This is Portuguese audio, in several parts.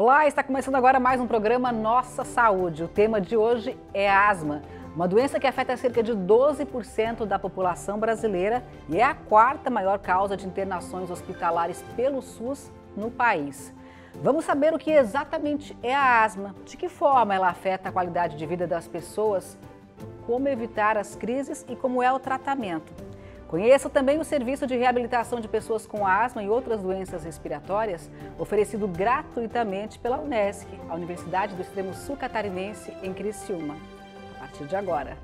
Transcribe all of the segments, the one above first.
Olá, está começando agora mais um programa Nossa Saúde. O tema de hoje é asma, uma doença que afeta cerca de 12% da população brasileira e é a quarta maior causa de internações hospitalares pelo SUS no país. Vamos saber o que exatamente é a asma, de que forma ela afeta a qualidade de vida das pessoas, como evitar as crises e como é o tratamento. Conheça também o serviço de reabilitação de pessoas com asma e outras doenças respiratórias, oferecido gratuitamente pela UNESCO, a Universidade do Extremo Sul Catarinense, em Criciúma. A partir de agora.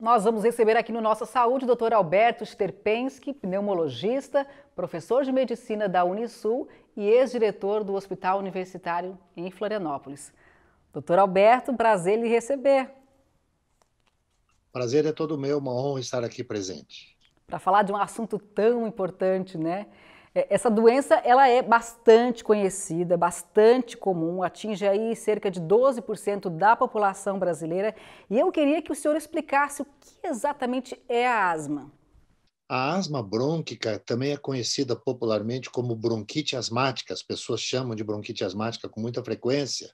Nós vamos receber aqui no Nossa Saúde o Dr. Alberto Sterpensky, pneumologista, professor de medicina da Unisul e ex-diretor do Hospital Universitário em Florianópolis. Doutor Alberto, prazer lhe receber. Prazer é todo meu, uma honra estar aqui presente. Para falar de um assunto tão importante, né? É, essa doença ela é bastante conhecida, bastante comum, atinge aí cerca de 12% da população brasileira. E eu queria que o senhor explicasse o que exatamente é a asma. A asma brônquica também é conhecida popularmente como bronquite asmática. As pessoas chamam de bronquite asmática com muita frequência.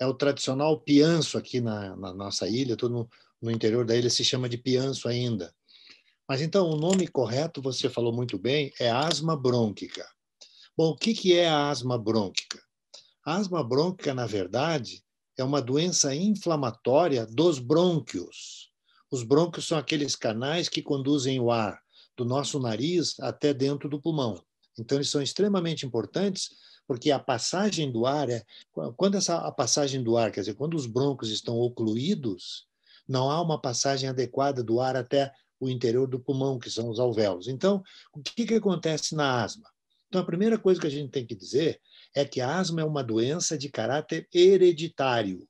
É o tradicional pianço aqui na, na nossa ilha, todo no, no interior da ilha se chama de pianço ainda. Mas então, o nome correto, você falou muito bem, é asma brônquica. Bom, o que, que é a asma brônquica? A asma brônquica, na verdade, é uma doença inflamatória dos brônquios. Os brônquios são aqueles canais que conduzem o ar do nosso nariz até dentro do pulmão. Então, eles são extremamente importantes porque a passagem do ar é quando essa a passagem do ar, quer dizer, quando os brônquios estão ocluídos, não há uma passagem adequada do ar até o interior do pulmão, que são os alvéolos. Então, o que, que acontece na asma? Então, a primeira coisa que a gente tem que dizer é que a asma é uma doença de caráter hereditário.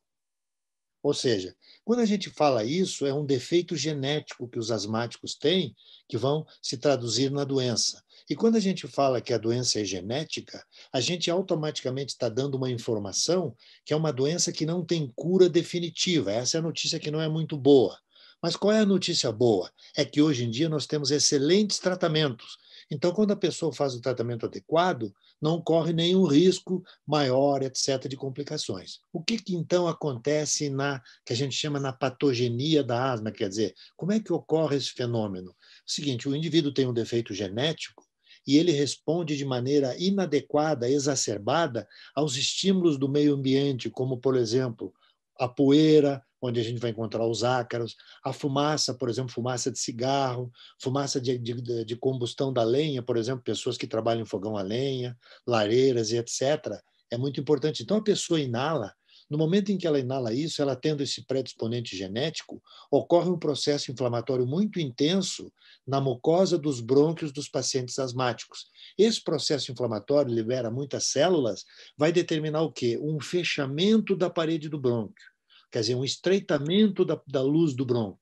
Ou seja, quando a gente fala isso, é um defeito genético que os asmáticos têm, que vão se traduzir na doença. E quando a gente fala que a doença é genética, a gente automaticamente está dando uma informação que é uma doença que não tem cura definitiva. Essa é a notícia que não é muito boa. Mas qual é a notícia boa? É que hoje em dia nós temos excelentes tratamentos. Então, quando a pessoa faz o tratamento adequado, não corre nenhum risco maior, etc., de complicações. O que, que então acontece na que a gente chama na patogenia da asma? Quer dizer, como é que ocorre esse fenômeno? O seguinte: o indivíduo tem um defeito genético e ele responde de maneira inadequada, exacerbada aos estímulos do meio ambiente, como, por exemplo, a poeira, onde a gente vai encontrar os ácaros, a fumaça, por exemplo, fumaça de cigarro, fumaça de, de, de combustão da lenha, por exemplo, pessoas que trabalham em fogão a lenha, lareiras e etc. É muito importante. Então, a pessoa inala, no momento em que ela inala isso, ela tendo esse predisponente genético, ocorre um processo inflamatório muito intenso na mucosa dos brônquios dos pacientes asmáticos. Esse processo inflamatório libera muitas células, vai determinar o quê? Um fechamento da parede do brônquio quer dizer, um estreitamento da, da luz do brônquio.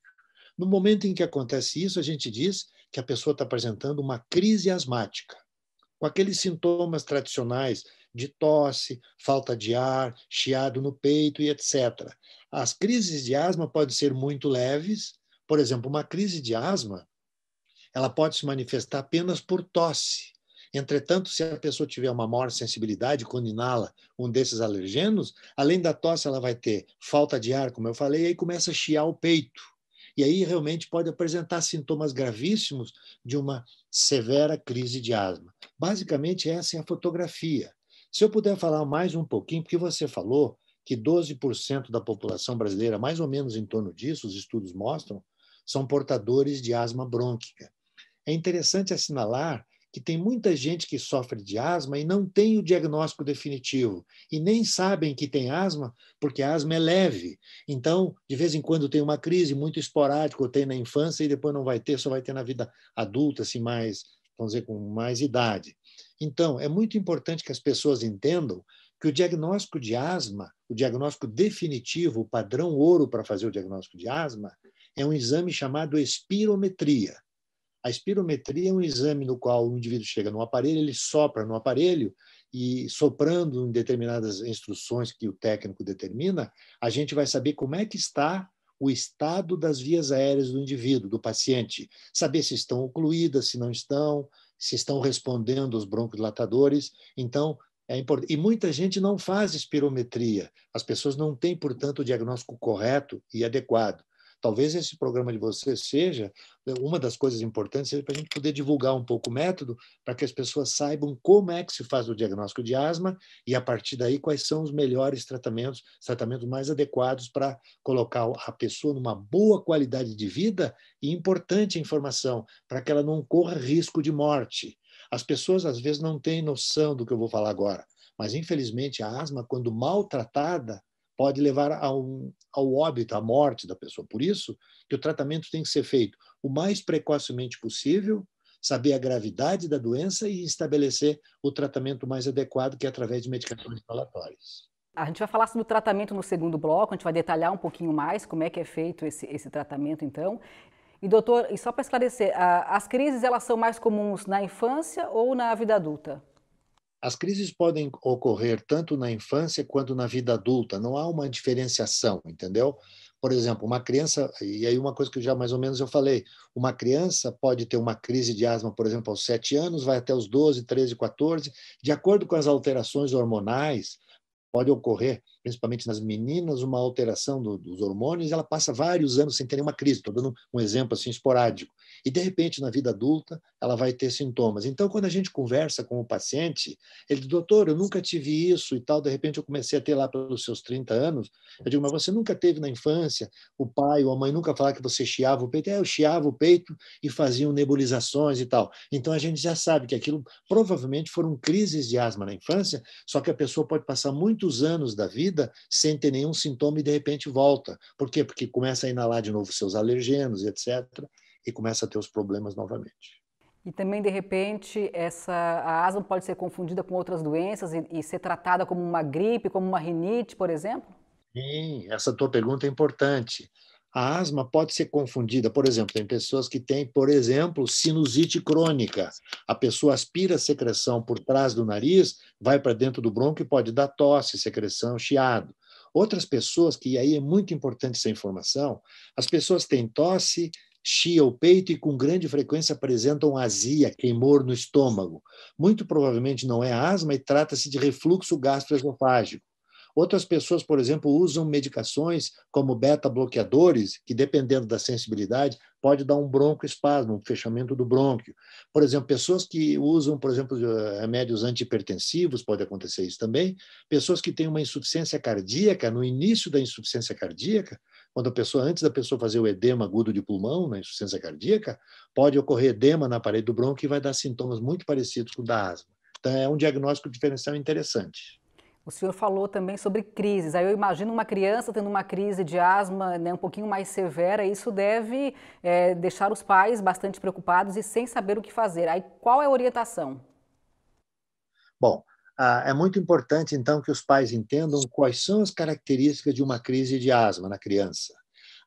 No momento em que acontece isso, a gente diz que a pessoa está apresentando uma crise asmática, com aqueles sintomas tradicionais de tosse, falta de ar, chiado no peito e etc. As crises de asma podem ser muito leves, por exemplo, uma crise de asma, ela pode se manifestar apenas por tosse. Entretanto, se a pessoa tiver uma maior sensibilidade quando inala um desses alergenos, além da tosse, ela vai ter falta de ar, como eu falei, e aí começa a chiar o peito. E aí realmente pode apresentar sintomas gravíssimos de uma severa crise de asma. Basicamente, essa é a fotografia. Se eu puder falar mais um pouquinho, porque você falou que 12% da população brasileira, mais ou menos em torno disso, os estudos mostram, são portadores de asma brônquica. É interessante assinalar que tem muita gente que sofre de asma e não tem o diagnóstico definitivo e nem sabem que tem asma porque a asma é leve. Então, de vez em quando tem uma crise muito esporádica, ou tem na infância e depois não vai ter, só vai ter na vida adulta, assim mais, vamos dizer, com mais idade. Então, é muito importante que as pessoas entendam que o diagnóstico de asma, o diagnóstico definitivo, o padrão ouro para fazer o diagnóstico de asma, é um exame chamado espirometria. A espirometria é um exame no qual o indivíduo chega num aparelho, ele sopra no aparelho e soprando em determinadas instruções que o técnico determina, a gente vai saber como é que está o estado das vias aéreas do indivíduo, do paciente, saber se estão ocluídas, se não estão, se estão respondendo aos broncodilatadores. Então, é importante. E muita gente não faz espirometria. As pessoas não têm, portanto, o diagnóstico correto e adequado. Talvez esse programa de vocês seja né, uma das coisas importantes para a gente poder divulgar um pouco o método, para que as pessoas saibam como é que se faz o diagnóstico de asma e, a partir daí, quais são os melhores tratamentos, tratamentos mais adequados para colocar a pessoa numa boa qualidade de vida e importante informação, para que ela não corra risco de morte. As pessoas, às vezes, não têm noção do que eu vou falar agora, mas, infelizmente, a asma, quando maltratada, pode levar um, ao óbito, à morte da pessoa. Por isso que o tratamento tem que ser feito o mais precocemente possível, saber a gravidade da doença e estabelecer o tratamento mais adequado, que é através de medicações falatórios. A gente vai falar sobre o tratamento no segundo bloco, a gente vai detalhar um pouquinho mais como é que é feito esse, esse tratamento, então. E doutor, e só para esclarecer, as crises elas são mais comuns na infância ou na vida adulta? As crises podem ocorrer tanto na infância quanto na vida adulta, não há uma diferenciação, entendeu? Por exemplo, uma criança, e aí uma coisa que já mais ou menos eu falei, uma criança pode ter uma crise de asma, por exemplo, aos 7 anos, vai até os 12, 13, 14, de acordo com as alterações hormonais, pode ocorrer principalmente nas meninas, uma alteração do, dos hormônios, ela passa vários anos sem ter nenhuma crise. Estou dando um exemplo assim esporádico. E de repente, na vida adulta, ela vai ter sintomas. Então, quando a gente conversa com o paciente, ele diz: "Doutor, eu nunca tive isso e tal. De repente, eu comecei a ter lá pelos seus 30 anos". Eu digo: "Mas você nunca teve na infância? O pai ou a mãe nunca falaram que você chiava o peito?". É, eu chiava o peito e faziam nebulizações e tal. Então, a gente já sabe que aquilo provavelmente foram crises de asma na infância, só que a pessoa pode passar muitos anos da vida vida sem ter nenhum sintoma e de repente volta. Por quê? Porque começa a inalar de novo seus alergenos, etc., e começa a ter os problemas novamente. E também, de repente, essa, a asma pode ser confundida com outras doenças e, e ser tratada como uma gripe, como uma rinite, por exemplo? Sim, essa tua pergunta é importante. A asma pode ser confundida, por exemplo, tem pessoas que têm, por exemplo, sinusite crônica. A pessoa aspira secreção por trás do nariz, vai para dentro do bronco e pode dar tosse, secreção, chiado. Outras pessoas, que aí é muito importante essa informação, as pessoas têm tosse, chia o peito e com grande frequência apresentam azia, queimor no estômago. Muito provavelmente não é asma e trata-se de refluxo gastroesofágico. Outras pessoas, por exemplo, usam medicações como beta-bloqueadores, que dependendo da sensibilidade, pode dar um broncoespasmo, um fechamento do brônquio. Por exemplo, pessoas que usam, por exemplo, remédios antipertensivos, pode acontecer isso também. Pessoas que têm uma insuficiência cardíaca, no início da insuficiência cardíaca, quando a pessoa, antes da pessoa fazer o edema agudo de pulmão, na insuficiência cardíaca, pode ocorrer edema na parede do bronco e vai dar sintomas muito parecidos com o da asma. Então, é um diagnóstico diferencial interessante. O senhor falou também sobre crises. Aí eu imagino uma criança tendo uma crise de asma né, um pouquinho mais severa. Isso deve é, deixar os pais bastante preocupados e sem saber o que fazer. Aí qual é a orientação? Bom, ah, é muito importante então que os pais entendam quais são as características de uma crise de asma na criança.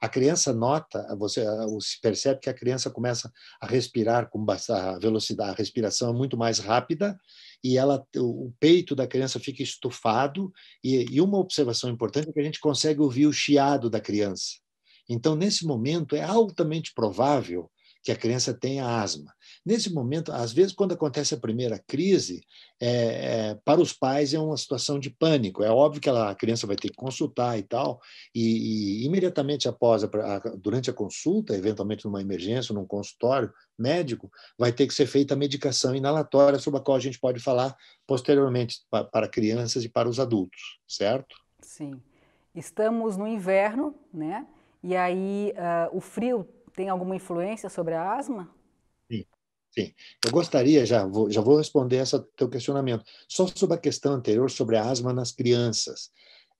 A criança nota, eh, você eh, se percebe que a criança começa a respirar com a velocidade, a respiração é muito mais rápida e ela, o peito da criança fica estufado e, e uma observação importante é que a gente consegue ouvir o chiado da criança. Então, nesse momento, é altamente provável que a criança tenha asma. Nesse momento, às vezes, quando acontece a primeira crise, é, é, para os pais é uma situação de pânico. É óbvio que ela, a criança vai ter que consultar e tal, e, e imediatamente após, a, a, durante a consulta, eventualmente numa emergência, num consultório médico, vai ter que ser feita a medicação inalatória, sobre a qual a gente pode falar posteriormente para, para crianças e para os adultos, certo? Sim. Estamos no inverno, né? E aí uh, o frio tem alguma influência sobre a asma? Sim, sim. Eu gostaria, já vou, já vou responder esse teu questionamento, só sobre a questão anterior sobre a asma nas crianças.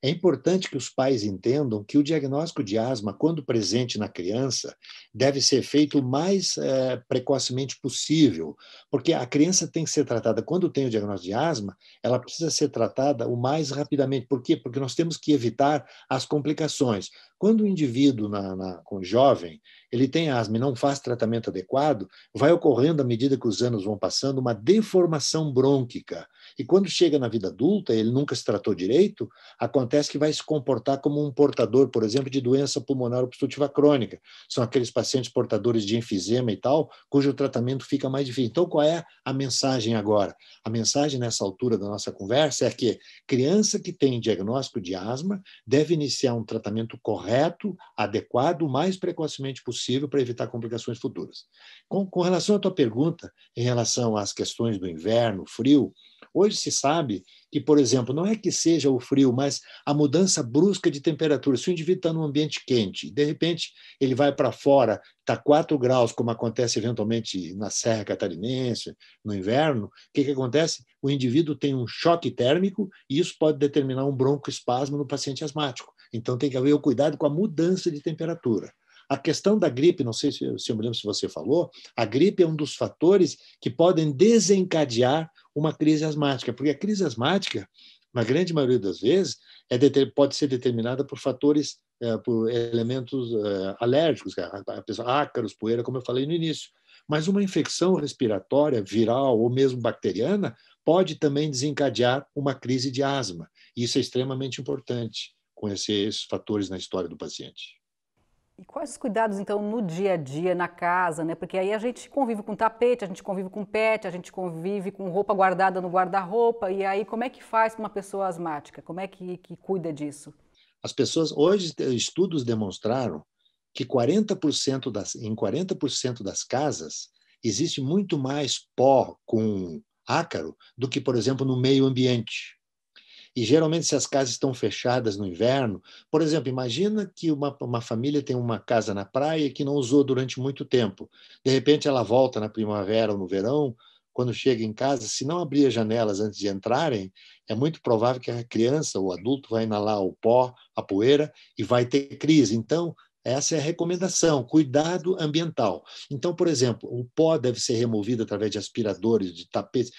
É importante que os pais entendam que o diagnóstico de asma, quando presente na criança, deve ser feito o mais é, precocemente possível, porque a criança tem que ser tratada, quando tem o diagnóstico de asma, ela precisa ser tratada o mais rapidamente. Por quê? Porque nós temos que evitar as complicações. Quando o indivíduo na, na, com jovem ele tem asma e não faz tratamento adequado, vai ocorrendo à medida que os anos vão passando uma deformação brônquica. E quando chega na vida adulta, ele nunca se tratou direito, acontece que vai se comportar como um portador, por exemplo, de doença pulmonar obstrutiva crônica. São aqueles pacientes portadores de enfisema e tal, cujo tratamento fica mais difícil. Então, qual é a mensagem agora? A mensagem nessa altura da nossa conversa é que criança que tem diagnóstico de asma deve iniciar um tratamento correto correto, adequado, o mais precocemente possível para evitar complicações futuras. Com, com relação à tua pergunta, em relação às questões do inverno, frio, hoje se sabe que, por exemplo, não é que seja o frio, mas a mudança brusca de temperatura. Se o indivíduo está num ambiente quente e, de repente, ele vai para fora, está 4 graus, como acontece eventualmente na Serra Catarinense, no inverno, o que, que acontece? O indivíduo tem um choque térmico e isso pode determinar um broncoespasmo no paciente asmático. Então tem que haver o cuidado com a mudança de temperatura. A questão da gripe, não sei se, se eu me lembro se você falou, a gripe é um dos fatores que podem desencadear uma crise asmática, porque a crise asmática, na grande maioria das vezes, é pode ser determinada por fatores, é, por elementos é, alérgicos, ácaros, poeira, como eu falei no início. Mas uma infecção respiratória, viral ou mesmo bacteriana, pode também desencadear uma crise de asma. Isso é extremamente importante conhecer esses fatores na história do paciente. E quais os cuidados, então, no dia a dia, na casa, né? Porque aí a gente convive com tapete, a gente convive com pet, a gente convive com roupa guardada no guarda-roupa. E aí, como é que faz para uma pessoa asmática? Como é que, que cuida disso? As pessoas, hoje, estudos demonstraram que 40% das, em 40% das casas existe muito mais pó com ácaro do que, por exemplo, no meio ambiente. E geralmente, se as casas estão fechadas no inverno, por exemplo, imagina que uma, uma família tem uma casa na praia que não usou durante muito tempo. De repente, ela volta na primavera ou no verão, quando chega em casa, se não abrir as janelas antes de entrarem, é muito provável que a criança ou adulto vai inalar o pó, a poeira e vai ter crise. Então, essa é a recomendação, cuidado ambiental. Então, por exemplo, o pó deve ser removido através de aspiradores, de tapetes.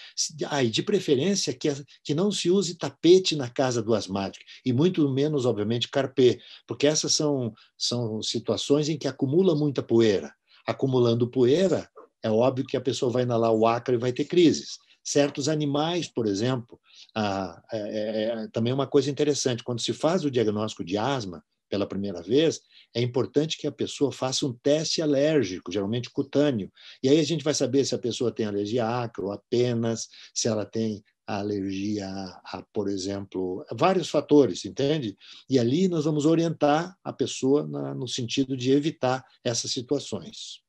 Ah, de preferência que, que não se use tapete na casa do asmático, e muito menos, obviamente, carpê, porque essas são, são situações em que acumula muita poeira. Acumulando poeira, é óbvio que a pessoa vai inalar o acre e vai ter crises. Certos animais, por exemplo, ah, é, é, é também é uma coisa interessante, quando se faz o diagnóstico de asma, pela primeira vez, é importante que a pessoa faça um teste alérgico, geralmente cutâneo. E aí a gente vai saber se a pessoa tem alergia a acro apenas, se ela tem alergia a, a, por exemplo, vários fatores, entende? E ali nós vamos orientar a pessoa na, no sentido de evitar essas situações.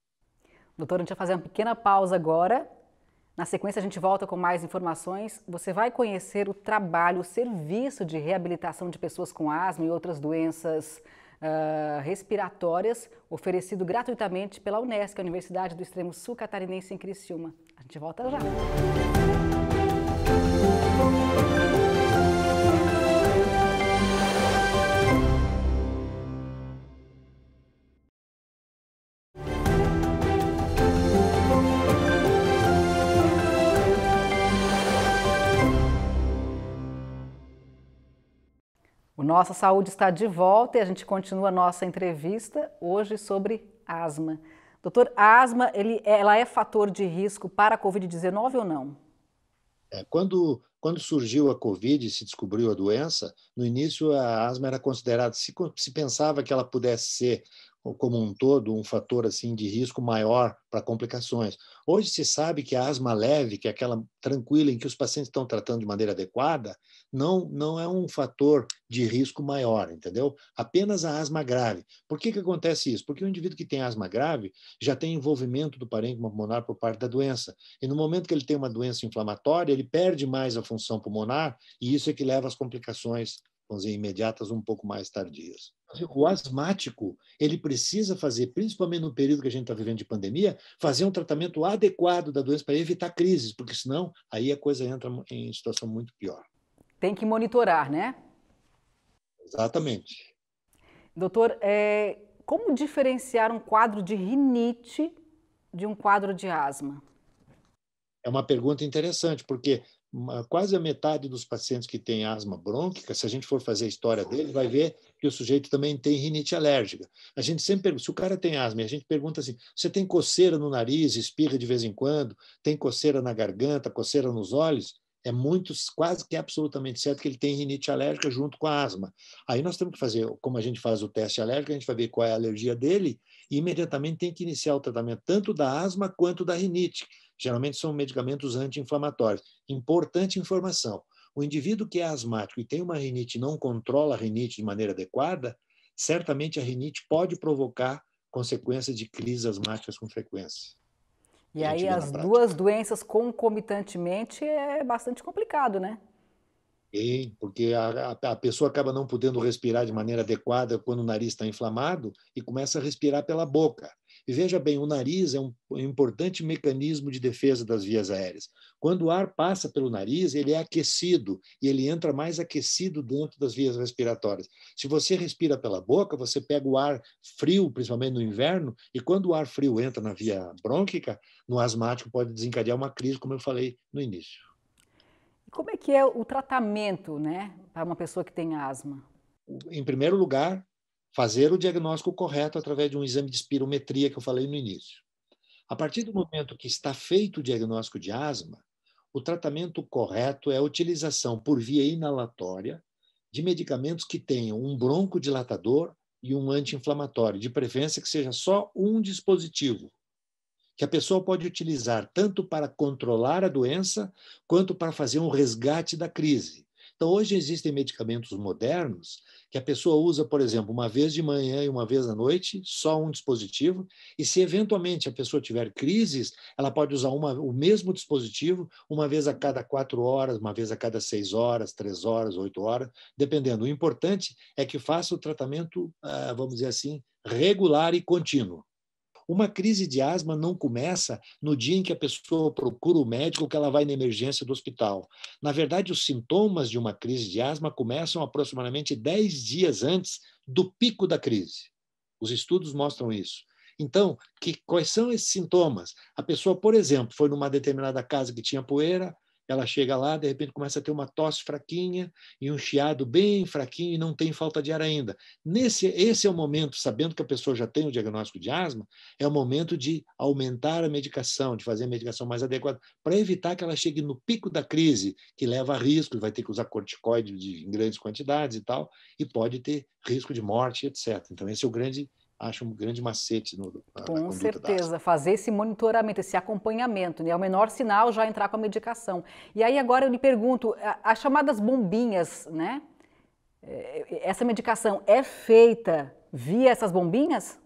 Doutor, a gente vai fazer uma pequena pausa agora na sequência, a gente volta com mais informações. Você vai conhecer o trabalho, o serviço de reabilitação de pessoas com asma e outras doenças uh, respiratórias, oferecido gratuitamente pela Unesco, a Universidade do Extremo Sul Catarinense em Criciúma. A gente volta já. Música Nossa Saúde está de volta e a gente continua a nossa entrevista hoje sobre asma. Doutor, a asma ele, é, ela é fator de risco para a Covid-19 ou não? É, quando, quando surgiu a Covid e se descobriu a doença, no início a asma era considerada, se, se pensava que ela pudesse ser como um todo um fator assim de risco maior para complicações. Hoje se sabe que a asma leve, que é aquela tranquila em que os pacientes estão tratando de maneira adequada, não não é um fator de risco maior, entendeu? Apenas a asma grave. Por que que acontece isso? Porque o indivíduo que tem asma grave já tem envolvimento do parênquima pulmonar por parte da doença. E no momento que ele tem uma doença inflamatória, ele perde mais a função pulmonar e isso é que leva às complicações, vamos dizer, imediatas um pouco mais tardias o asmático, ele precisa fazer, principalmente no período que a gente está vivendo de pandemia, fazer um tratamento adequado da doença para evitar crises, porque senão aí a coisa entra em situação muito pior. Tem que monitorar, né? Exatamente. Doutor, é, como diferenciar um quadro de rinite de um quadro de asma? É uma pergunta interessante, porque quase a metade dos pacientes que têm asma brônquica, se a gente for fazer a história dele, vai ver que o sujeito também tem rinite alérgica. A gente sempre pergunta, se o cara tem asma, a gente pergunta assim: você tem coceira no nariz, espirra de vez em quando, tem coceira na garganta, coceira nos olhos? é muito, quase que absolutamente certo que ele tem rinite alérgica junto com a asma. Aí nós temos que fazer, como a gente faz o teste alérgico, a gente vai ver qual é a alergia dele e imediatamente tem que iniciar o tratamento tanto da asma quanto da rinite. Geralmente são medicamentos anti-inflamatórios. Importante informação. O indivíduo que é asmático e tem uma rinite e não controla a rinite de maneira adequada, certamente a rinite pode provocar consequências de crises asmáticas com frequência. E aí as duas doenças concomitantemente é bastante complicado, né? Sim, porque a, a, pessoa acaba não podendo respirar de maneira adequada quando o nariz está inflamado e começa a respirar pela boca. E veja bem, o nariz é, é um importante mecanismo de defesa das vias aéreas. Quando o ar passa pelo nariz, ele é aquecido e ele entra mais aquecido dentro das vias respiratórias. Se você respira pela boca, você pega o ar frio, principalmente no inverno, e quando o ar frio entra na via brônquica, no asmático pode desencadear uma crise, como eu falei no início. Como é que é o tratamento, né, para uma pessoa que tem asma? Em primeiro lugar, fazer o diagnóstico correto através de um exame de espirometria que eu falei no início. A partir do momento que está feito o diagnóstico de asma, o tratamento correto é a utilização por via inalatória de medicamentos que tenham um broncodilatador e um anti-inflamatório, de preferência que seja só um dispositivo, que a pessoa pode utilizar tanto para controlar a doença quanto para fazer um resgate da crise. Então, hoje existem medicamentos modernos que a pessoa usa, por exemplo, uma vez de manhã e uma vez à noite, só um dispositivo, e se eventualmente a pessoa tiver crises, ela pode usar uma, o mesmo dispositivo uma vez a cada quatro horas, uma vez a cada seis horas, três horas, oito horas, dependendo. O importante é que faça o tratamento, ah, vamos dizer assim, regular e contínuo. Uma crise de asma não começa no dia em que a pessoa procura o médico que ela vai na emergência do hospital. Na verdade, os sintomas de uma crise de asma começam aproximadamente 10 dias antes do pico da crise. Os estudos mostram isso. Então, que, quais são esses sintomas? A pessoa, por exemplo, foi numa determinada casa que tinha poeira, ela chega lá, de repente começa a ter uma tosse fraquinha e um chiado bem fraquinho e não tem falta de ar ainda. Nesse, esse é o momento, sabendo que a pessoa já tem o diagnóstico de asma, é o momento de aumentar a medicação, de fazer a medicação mais adequada, para evitar que ela chegue no pico da crise, que leva a risco, vai ter que usar corticoide em grandes quantidades e tal, e pode ter risco de morte, etc. Então, esse é o grande acho um grande macete no, na, Com na certeza, fazer esse monitoramento, esse acompanhamento, né? é o menor sinal já entrar com a medicação. E aí agora eu lhe pergunto, as chamadas bombinhas, né? É, é, essa medicação é feita via essas bombinhas?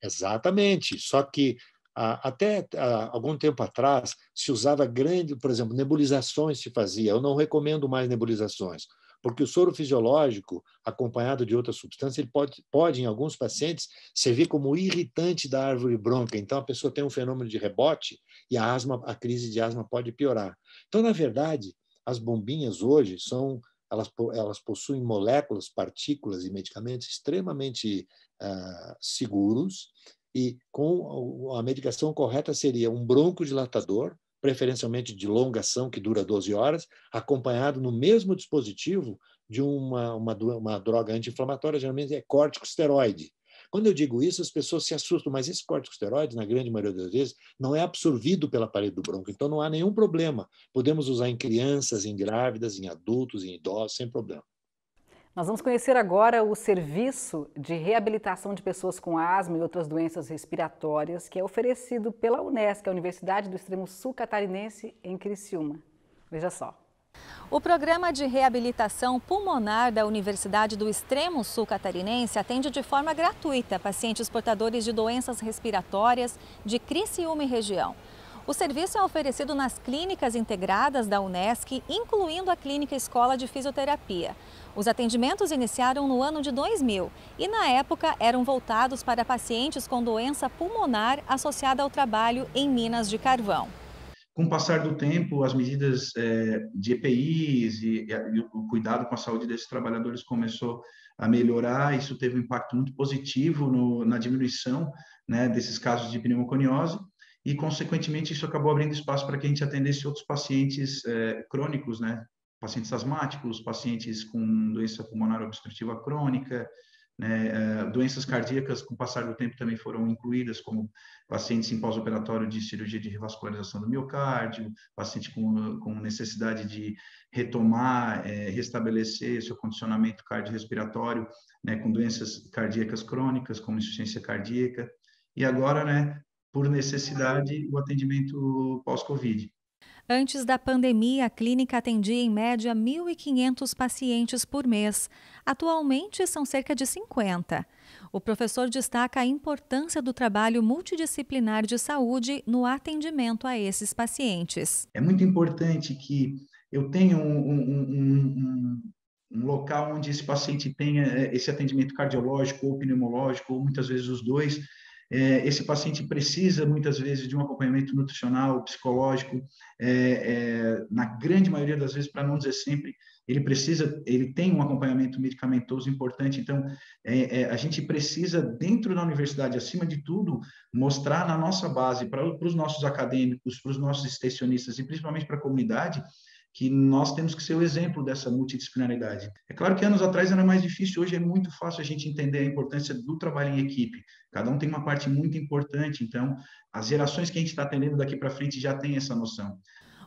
Exatamente, só que até algum tempo atrás se usava grande, por exemplo, nebulizações se fazia. Eu não recomendo mais nebulizações porque o soro fisiológico, acompanhado de outra substância, ele pode, pode, em alguns pacientes, servir como irritante da árvore bronca. Então, a pessoa tem um fenômeno de rebote e a, asma, a crise de asma pode piorar. Então, na verdade, as bombinhas hoje são elas, elas possuem moléculas, partículas e medicamentos extremamente uh, seguros e com a medicação correta seria um broncodilatador preferencialmente de longa ação, que dura 12 horas, acompanhado no mesmo dispositivo de uma, uma, uma droga anti-inflamatória, geralmente é corticosteroide. Quando eu digo isso, as pessoas se assustam, mas esse corticosteroide, na grande maioria das vezes, não é absorvido pela parede do bronco, então não há nenhum problema. Podemos usar em crianças, em grávidas, em adultos, em idosos, sem problema. Nós vamos conhecer agora o serviço de reabilitação de pessoas com asma e outras doenças respiratórias que é oferecido pela Unesco, a Universidade do Extremo Sul Catarinense, em Criciúma. Veja só. O Programa de Reabilitação Pulmonar da Universidade do Extremo Sul Catarinense atende de forma gratuita pacientes portadores de doenças respiratórias de Criciúma e região. O serviço é oferecido nas clínicas integradas da UNESCO, incluindo a Clínica Escola de Fisioterapia. Os atendimentos iniciaram no ano de 2000 e, na época, eram voltados para pacientes com doença pulmonar associada ao trabalho em minas de carvão. Com o passar do tempo, as medidas é, de EPIs e, e o cuidado com a saúde desses trabalhadores começou a melhorar. Isso teve um impacto muito positivo no, na diminuição né, desses casos de pneumoconiose e, consequentemente, isso acabou abrindo espaço para que a gente atendesse outros pacientes é, crônicos, né? Pacientes asmáticos, pacientes com doença pulmonar obstrutiva crônica, né? É, doenças cardíacas, com o passar do tempo, também foram incluídas, como pacientes em pós-operatório de cirurgia de revascularização do miocárdio, paciente com, com necessidade de retomar, é, restabelecer seu condicionamento cardiorrespiratório, né? com doenças cardíacas crônicas, como insuficiência cardíaca. E agora, né, por necessidade, o atendimento pós-Covid. Antes da pandemia, a clínica atendia em média 1.500 pacientes por mês. Atualmente, são cerca de 50. O professor destaca a importância do trabalho multidisciplinar de saúde no atendimento a esses pacientes. É muito importante que eu tenha um, um, um, um local onde esse paciente tenha eh, esse atendimento cardiológico ou pneumológico, ou muitas vezes os dois, é, esse paciente precisa muitas vezes de um acompanhamento nutricional, psicológico, é, é, na grande maioria das vezes, para não dizer sempre, ele precisa, ele tem um acompanhamento medicamentoso importante. Então, é, é, a gente precisa, dentro da universidade, acima de tudo, mostrar na nossa base, para os nossos acadêmicos, para os nossos extensionistas e principalmente para a comunidade, que nós temos que ser o exemplo dessa multidisciplinaridade. É claro que anos atrás era mais difícil, hoje é muito fácil a gente entender a importância do trabalho em equipe. Cada um tem uma parte muito importante, então as gerações que a gente está atendendo daqui para frente já têm essa noção.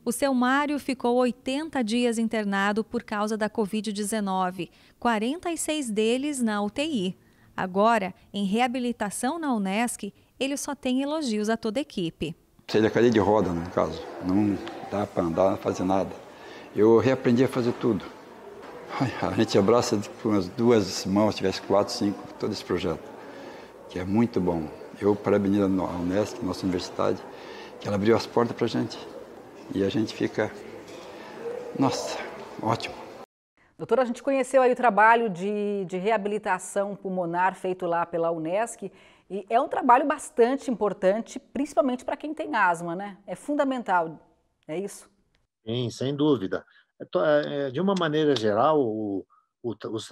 O seu Mário ficou 80 dias internado por causa da Covid-19, 46 deles na UTI. Agora, em reabilitação na Unesc, ele só tem elogios a toda a equipe. Seria cadeia de roda, né, no caso. Não dá para andar, fazer nada eu reaprendi a fazer tudo. A gente abraça com as duas mãos, tivesse quatro, cinco, todo esse projeto, que é muito bom. Eu parabenizo a Unesco, nossa universidade, que ela abriu as portas para a gente. E a gente fica, nossa, ótimo. Doutora, a gente conheceu aí o trabalho de, de reabilitação pulmonar feito lá pela Unesco. e é um trabalho bastante importante, principalmente para quem tem asma, né? É fundamental, é isso? Sim, sem dúvida. É é, é, de uma maneira geral, o, o, os,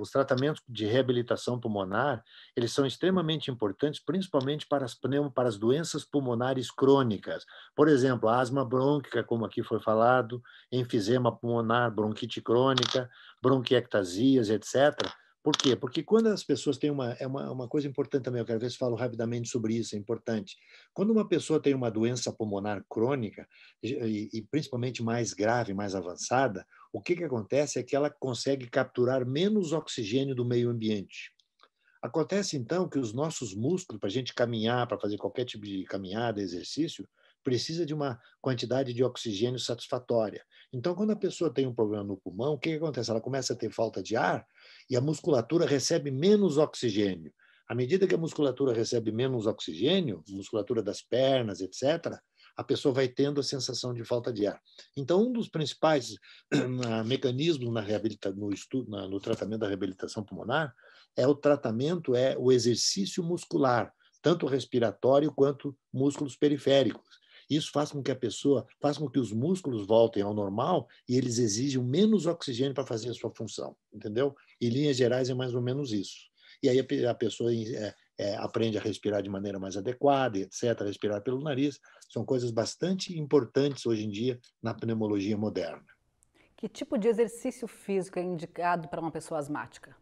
os, tratamentos de reabilitação pulmonar eles são extremamente importantes, principalmente para as, para as doenças pulmonares crônicas. Por exemplo, asma brônquica, como aqui foi falado, enfisema pulmonar, bronquite crônica, bronquiectasias, etc por quê? Porque quando as pessoas têm uma, é uma, é uma coisa importante também, eu quero ver se falo rapidamente sobre isso, é importante. Quando uma pessoa tem uma doença pulmonar crônica, e, e principalmente mais grave, mais avançada, o que, que acontece é que ela consegue capturar menos oxigênio do meio ambiente. Acontece então que os nossos músculos, para a gente caminhar, para fazer qualquer tipo de caminhada, exercício, precisa de uma quantidade de oxigênio satisfatória. Então, quando a pessoa tem um problema no pulmão, o que, que acontece? Ela começa a ter falta de ar, e a musculatura recebe menos oxigênio. À medida que a musculatura recebe menos oxigênio, musculatura das pernas, etc., a pessoa vai tendo a sensação de falta de ar. Então, um dos principais hum, ah, mecanismos na reabilita, no, estudo, na, no tratamento da reabilitação pulmonar é o tratamento, é o exercício muscular, tanto respiratório quanto músculos periféricos. Isso faz com que a pessoa, faz com que os músculos voltem ao normal e eles exijam menos oxigênio para fazer a sua função, entendeu? Em linhas gerais é mais ou menos isso. E aí a, a pessoa é, é, aprende a respirar de maneira mais adequada, etc., respirar pelo nariz, são coisas bastante importantes hoje em dia na pneumologia moderna. Que tipo de exercício físico é indicado para uma pessoa asmática?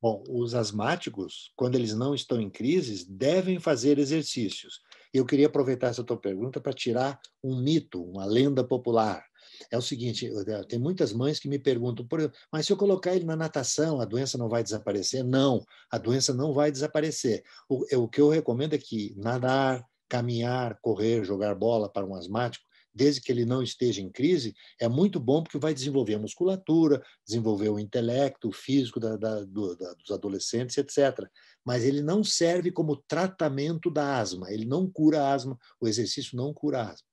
Bom, os asmáticos, quando eles não estão em crises, devem fazer exercícios. Eu queria aproveitar essa tua pergunta para tirar um mito, uma lenda popular. É o seguinte, eh, tem muitas mães que me perguntam, exemplo, mas se eu colocar ele na natação, a doença não vai desaparecer? Não, a doença não vai desaparecer. O, eh, o que eu recomendo é que nadar, caminhar, correr, jogar bola para um asmático desde que ele não esteja em crise, é muito bom porque vai desenvolver a musculatura, desenvolver o intelecto, o físico da, da, do, da, dos adolescentes, etc. Mas ele não serve como tratamento da asma, ele não cura a asma, o exercício não cura a asma.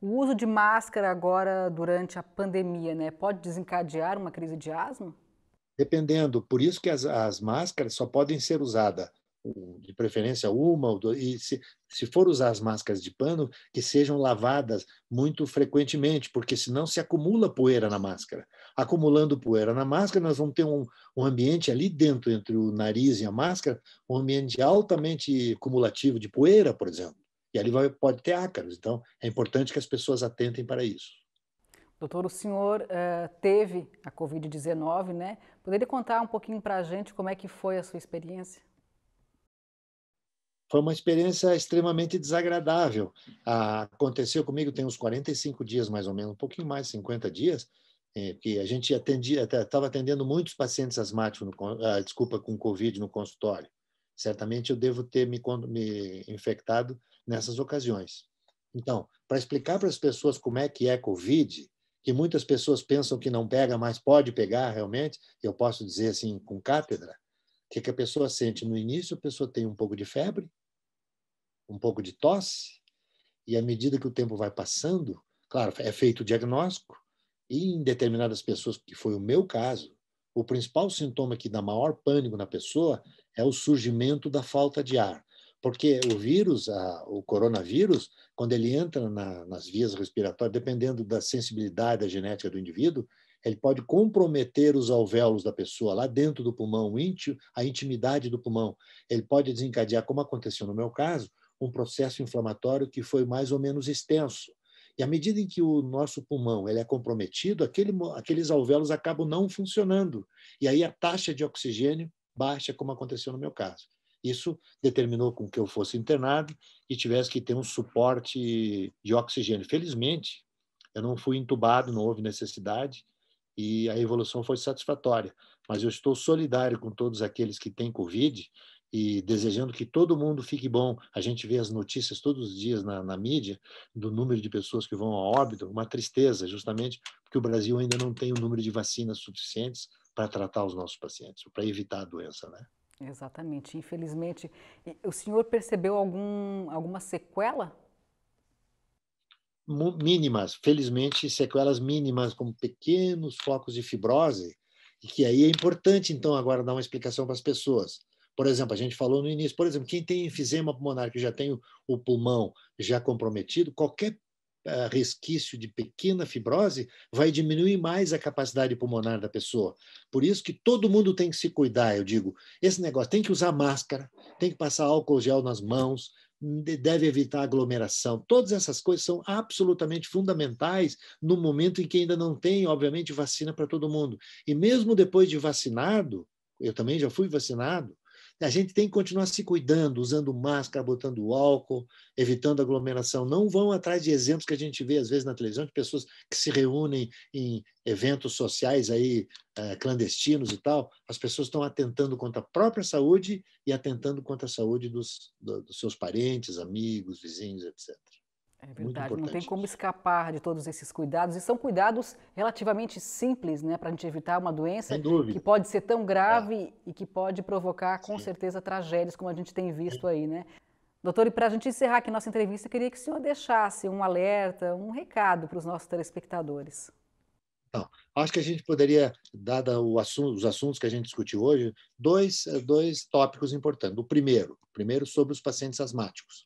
O uso de máscara agora durante a pandemia, né, pode desencadear uma crise de asma? Dependendo, por isso que as, as máscaras só podem ser usadas de preferência uma ou duas, e se, se for usar as máscaras de pano, que sejam lavadas muito frequentemente, porque senão se acumula poeira na máscara. Acumulando poeira na máscara, nós vamos ter um, um ambiente ali dentro, entre o nariz e a máscara, um ambiente altamente cumulativo de poeira, por exemplo. E ali vai, pode ter ácaros. Então, é importante que as pessoas atentem para isso. Doutor, o senhor uh, teve a Covid-19, né? Poderia contar um pouquinho para a gente como é que foi a sua experiência? foi uma experiência extremamente desagradável. Ah, aconteceu comigo, tem uns 45 dias mais ou menos, um pouquinho mais, 50 dias, é, que a gente atendia, estava atendendo muitos pacientes asmáticos, no, ah, desculpa, com Covid no consultório. Certamente eu devo ter me, me infectado nessas ocasiões. Então, para explicar para as pessoas como é que é Covid, que muitas pessoas pensam que não pega, mas pode pegar realmente, eu posso dizer assim com cátedra, o que, que a pessoa sente? No início, a pessoa tem um pouco de febre, um pouco de tosse, e à medida que o tempo vai passando, claro, é feito o diagnóstico, e em determinadas pessoas, que foi o meu caso, o principal sintoma que dá maior pânico na pessoa é o surgimento da falta de ar. Porque o vírus, a, o coronavírus, quando ele entra na, nas vias respiratórias, dependendo da sensibilidade da genética do indivíduo, ele pode comprometer os alvéolos da pessoa lá dentro do pulmão, a intimidade do pulmão. Ele pode desencadear, como aconteceu no meu caso, um processo inflamatório que foi mais ou menos extenso. E à medida em que o nosso pulmão ele é comprometido, aquele, aqueles alvéolos acabam não funcionando. E aí a taxa de oxigênio baixa, como aconteceu no meu caso. Isso determinou com que eu fosse internado e tivesse que ter um suporte de oxigênio. Felizmente, eu não fui entubado, não houve necessidade, e a evolução foi satisfatória. Mas eu estou solidário com todos aqueles que têm Covid e desejando que todo mundo fique bom. A gente vê as notícias todos os dias na, na mídia do número de pessoas que vão a óbito, uma tristeza, justamente porque o Brasil ainda não tem o número de vacinas suficientes para tratar os nossos pacientes, para evitar a doença, né? Exatamente. Infelizmente, o senhor percebeu algum, alguma sequela mínimas, felizmente sequelas mínimas, como pequenos focos de fibrose, e que aí é importante, então, agora dar uma explicação para as pessoas. Por exemplo, a gente falou no início, por exemplo, quem tem enfisema pulmonar, que já tem o pulmão já comprometido, qualquer eh, resquício de pequena fibrose vai diminuir mais a capacidade pulmonar da pessoa. Por isso que todo mundo tem que se cuidar, eu digo. Esse negócio tem que usar máscara, tem que passar álcool gel nas mãos, deve evitar aglomeração. Todas essas coisas são absolutamente fundamentais no momento em que ainda não tem, obviamente, vacina para todo mundo. E mesmo depois de vacinado, eu também já fui vacinado, a gente tem que continuar se cuidando, usando máscara, botando álcool, evitando aglomeração. Não vão atrás de exemplos que a gente vê, às vezes, na televisão, de pessoas que se reúnem em eventos sociais aí, eh, clandestinos e tal. As pessoas estão atentando contra a própria saúde e atentando contra a saúde dos, dos seus parentes, amigos, vizinhos, etc. É verdade, não tem como escapar de todos esses cuidados, e são cuidados relativamente simples, né, para a gente evitar uma doença que pode ser tão grave é. e que pode provocar, com Sim. certeza, tragédias, como a gente tem visto é. aí, né? Doutor, e para a gente encerrar aqui nossa entrevista, eu queria que o senhor deixasse um alerta, um recado para os nossos telespectadores. Não, acho que a gente poderia, dado assunto, os assuntos que a gente discutiu hoje, dois, dois tópicos importantes. O primeiro, primeiro sobre os pacientes asmáticos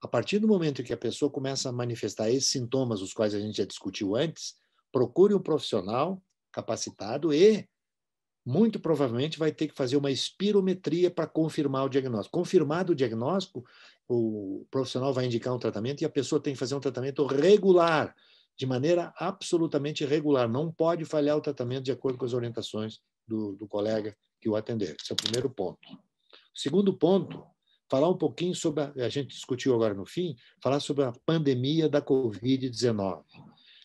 a partir do momento que a pessoa começa a manifestar esses sintomas, os quais a gente já discutiu antes, procure um profissional capacitado e muito provavelmente vai ter que fazer uma espirometria para confirmar o diagnóstico. Confirmado o diagnóstico, o profissional vai indicar um tratamento e a pessoa tem que fazer um tratamento regular, de maneira absolutamente regular. Não pode falhar o tratamento de acordo com as orientações do, do colega que o atender. Esse é o primeiro ponto. O segundo ponto falar um pouquinho sobre, a, a gente discutiu agora no fim, falar sobre a pandemia da Covid-19,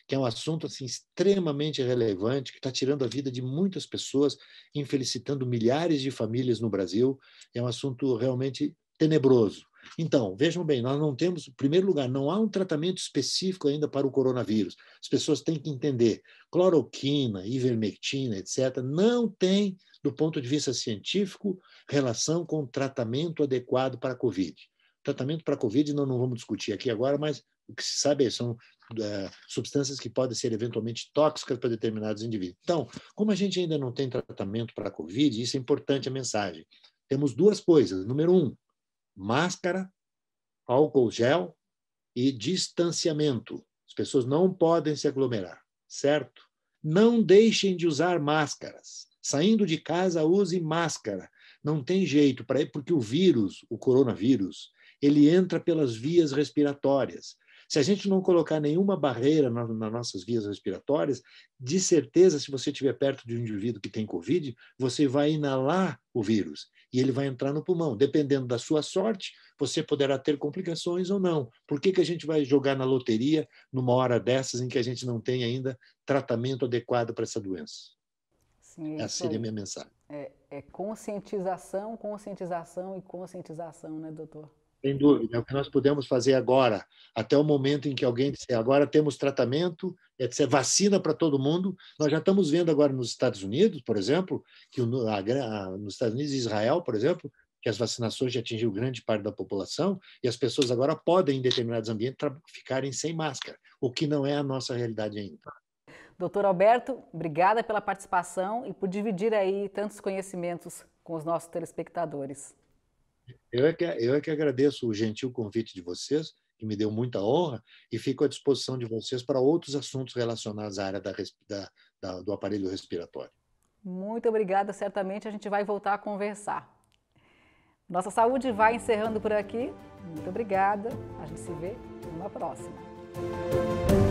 que é um assunto assim, extremamente relevante, que está tirando a vida de muitas pessoas, infelicitando milhares de famílias no Brasil. É um assunto realmente tenebroso. Então, vejam bem, nós não temos, em primeiro lugar, não há um tratamento específico ainda para o coronavírus. As pessoas têm que entender, cloroquina, ivermectina, etc., não tem do ponto de vista científico, relação com tratamento adequado para a Covid. Tratamento para a Covid não, não vamos discutir aqui agora, mas o que se sabe é, são é, substâncias que podem ser eventualmente tóxicas para determinados indivíduos. Então, como a gente ainda não tem tratamento para a Covid, isso é importante a mensagem. Temos duas coisas. Número um, máscara, álcool gel e distanciamento. As pessoas não podem se aglomerar, certo? Não deixem de usar máscaras. Saindo de casa, use máscara. Não tem jeito, para porque o vírus, o coronavírus, ele entra pelas vias respiratórias. Se a gente não colocar nenhuma barreira nas, nossas vias respiratórias, de certeza, se você estiver perto de um indivíduo que tem Covid, você vai inalar o vírus e ele vai entrar no pulmão. Dependendo da sua sorte, você poderá ter complicações ou não. Por que, que a gente vai jogar na loteria numa hora dessas em que a gente não tem ainda tratamento adequado para essa doença? Sim, é Essa seria a minha mensagem. É, é, conscientização, conscientização e conscientização, né, doutor? Sem dúvida, é o que nós podemos fazer agora, até o momento em que alguém disser agora temos tratamento, etc., vacina para todo mundo. Nós já estamos vendo agora nos Estados Unidos, por exemplo, que o, a, a, nos Estados Unidos e Israel, por exemplo, que as vacinações já atingiu grande parte da população e as pessoas agora podem, em determinados ambientes, ficarem sem máscara, o que não é a nossa realidade ainda. Doutor Alberto, obrigada pela participação e por dividir aí tantos conhecimentos com os nossos telespectadores. Eu é que, eu é que agradeço o gentil convite de vocês, que me deu muita honra, e fico à disposição de vocês para outros assuntos relacionados à área da, da, da, do aparelho respiratório. Muito obrigada, certamente a gente vai voltar a conversar. Nossa saúde vai encerrando por aqui. Muito obrigada. A gente se vê numa próxima.